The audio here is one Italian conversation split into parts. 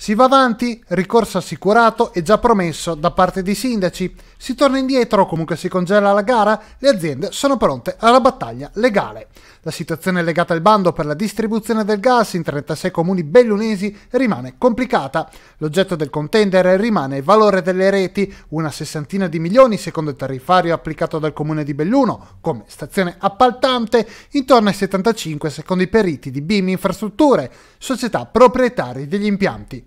Si va avanti, ricorso assicurato e già promesso da parte dei sindaci. Si torna indietro, comunque si congela la gara, le aziende sono pronte alla battaglia legale. La situazione legata al bando per la distribuzione del gas in 36 comuni bellunesi rimane complicata. L'oggetto del contendere rimane il valore delle reti, una sessantina di milioni secondo il tariffario applicato dal comune di Belluno come stazione appaltante, intorno ai 75 secondo i periti di BIM Infrastrutture, società proprietari degli impianti.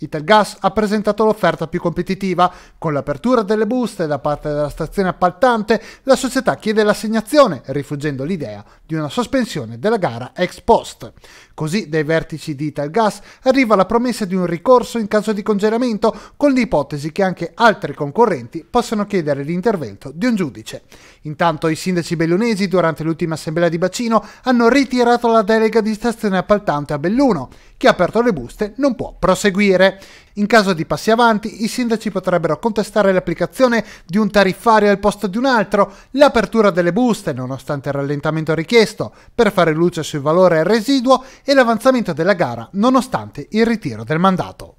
Italgas ha presentato l'offerta più competitiva. Con l'apertura delle buste da parte della stazione appaltante, la società chiede l'assegnazione, rifuggendo l'idea di una sospensione della gara ex post. Così dai vertici di Italgas arriva la promessa di un ricorso in caso di congelamento, con l'ipotesi che anche altri concorrenti possano chiedere l'intervento di un giudice. Intanto i sindaci bellunesi durante l'ultima assemblea di Bacino hanno ritirato la delega di stazione appaltante a Belluno. Chi ha aperto le buste non può proseguire. In caso di passi avanti, i sindaci potrebbero contestare l'applicazione di un tariffario al posto di un altro, l'apertura delle buste, nonostante il rallentamento richiesto, per fare luce sul valore residuo e l'avanzamento della gara, nonostante il ritiro del mandato.